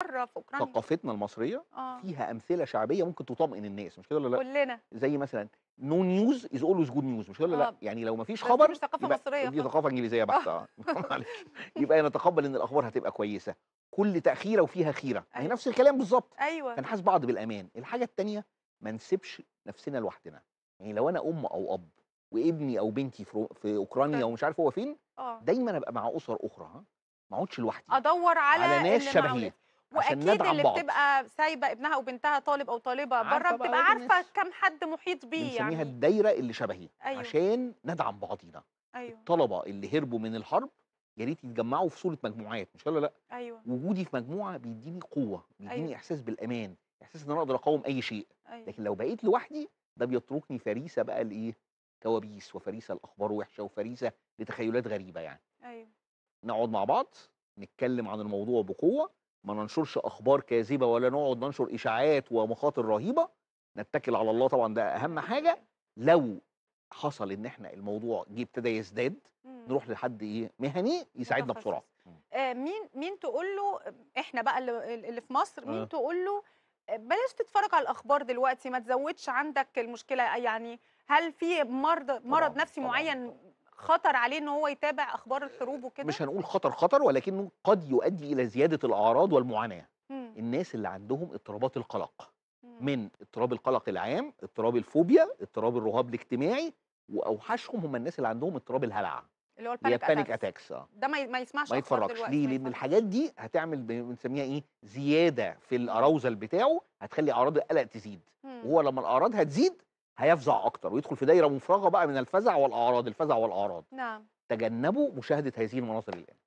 بره في اوكرانيا ثقافتنا المصريه آه. فيها امثله شعبيه ممكن تطمئن الناس مش كده ولا لا كلنا زي مثلا نو نيوز از اولويز جود نيوز مش كده ولا لا آه. يعني لو ما فيش خبر مش ثقافه مصريه دي آه. ثقافه انجليزيه بحته آه. معلش يبقى نتقبل ان الاخبار هتبقى كويسه كل تاخيره وفيها خيره أيوة. نفس الكلام بالظبط ايوه هنحاسب بعض بالامان الحاجه الثانيه ما نسيبش نفسنا لوحدنا يعني لو انا ام او اب وابني او بنتي في اوكرانيا ومش عارف هو فين دايما ابقى مع اسر اخرى ها ما اقعدش لوحدي ادور على, على ناس شبهي واكيد اللي بعض بتبقى سايبه ابنها وبنتها طالب او طالبه بره بتبقى عارفه كم حد محيط بيه يعني بنسميها الدايره اللي شبهي أيوه. عشان ندعم بعضينا أيوه. الطلبه اللي هربوا من الحرب يا ريت يتجمعوا في صوره مجموعات مش ولا لا أيوه. وجودي في مجموعه بيديني قوه بيديني أيوه. احساس بالامان احساس ان انا اقدر اقاوم اي شيء أيوه. لكن لو بقيت لوحدي ده بيتركني فريسه بقى لايه كوابيس وفريسه لاخبار وحشه وفريسه لتخيلات غريبه يعني ايوه نقعد مع بعض نتكلم عن الموضوع بقوه ما ننشرش اخبار كاذبه ولا نقعد ننشر اشاعات ومخاطر رهيبه نتكل على الله طبعا ده اهم حاجه لو حصل ان احنا الموضوع جه ابتدى يزداد إمم. نروح لحد ايه مهني يساعدنا بسرعه إمم. آه، مين مين تقول له احنا بقى اللي في مصر مين آه. تقول له آه، بلاش تتفرج على الاخبار دلوقتي ما تزودش عندك المشكله يعني هل في مرض مرض طبعا. نفسي طبعا. معين خطر عليه ان هو يتابع اخبار الحروب وكده مش هنقول خطر خطر ولكنه قد يؤدي الى زياده الاعراض والمعاناه مم. الناس اللي عندهم اضطرابات القلق مم. من اضطراب القلق العام اضطراب الفوبيا اضطراب الرهاب الاجتماعي واوحشهم هم الناس اللي عندهم اضطراب الهلع اللي هو البانيك اتاكس, أتاكس. آه. ده ما يسمعش ما يتفرجش ليه لان الحاجات دي هتعمل بنسميها ايه زياده في الاراوزل بتاعه هتخلي اعراض القلق تزيد مم. وهو لما الاعراض هتزيد هيفزع اكتر ويدخل في دايره مفرغه بقى من الفزع والاعراض الفزع والاعراض نعم تجنبوا مشاهده هذه المناظر الان